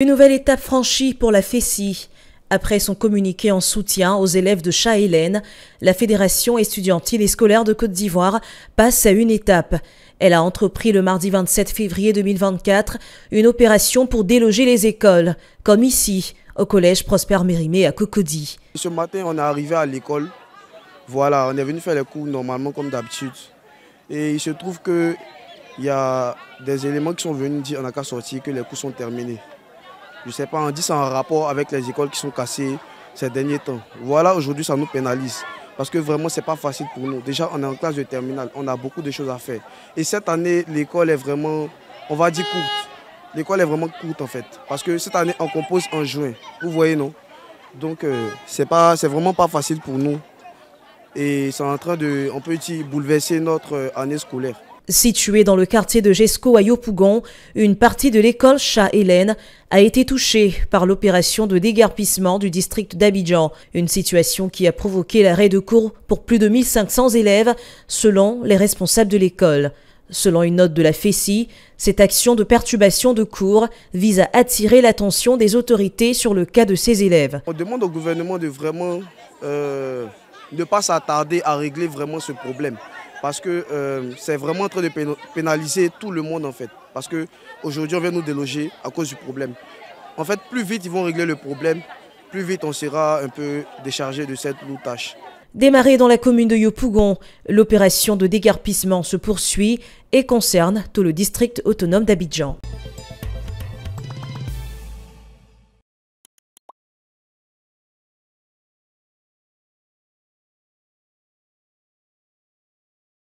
Une nouvelle étape franchie pour la FESI. Après son communiqué en soutien aux élèves de Chat-Hélène, la Fédération Estudiantile et scolaire de Côte d'Ivoire passe à une étape. Elle a entrepris le mardi 27 février 2024 une opération pour déloger les écoles, comme ici, au collège Prosper Mérimée à Cocody. Ce matin, on est arrivé à l'école. Voilà, on est venu faire les cours normalement comme d'habitude. Et il se trouve qu'il y a des éléments qui sont venus dire en n'a qu'à sortir que les cours sont terminés je ne sais pas, on dit c'est en rapport avec les écoles qui sont cassées ces derniers temps. Voilà, aujourd'hui, ça nous pénalise. Parce que vraiment, ce n'est pas facile pour nous. Déjà, on est en classe de terminale, on a beaucoup de choses à faire. Et cette année, l'école est vraiment, on va dire courte. L'école est vraiment courte en fait. Parce que cette année, on compose en juin. Vous voyez, non Donc, euh, c'est ce n'est vraiment pas facile pour nous. Et c'est en train de, on peut dire, bouleverser notre euh, année scolaire. Située dans le quartier de Gesco à Yopougon, une partie de l'école Chat-Hélène a été touchée par l'opération de dégarpissement du district d'Abidjan, une situation qui a provoqué l'arrêt de cours pour plus de 1500 élèves, selon les responsables de l'école. Selon une note de la FECI, cette action de perturbation de cours vise à attirer l'attention des autorités sur le cas de ces élèves. On demande au gouvernement de vraiment euh, ne pas s'attarder à régler vraiment ce problème parce que euh, c'est vraiment en train de pénaliser tout le monde en fait. Parce qu'aujourd'hui, on vient nous déloger à cause du problème. En fait, plus vite ils vont régler le problème, plus vite on sera un peu déchargé de cette tâche. Démarré dans la commune de Yopougon, l'opération de dégarpissement se poursuit et concerne tout le district autonome d'Abidjan.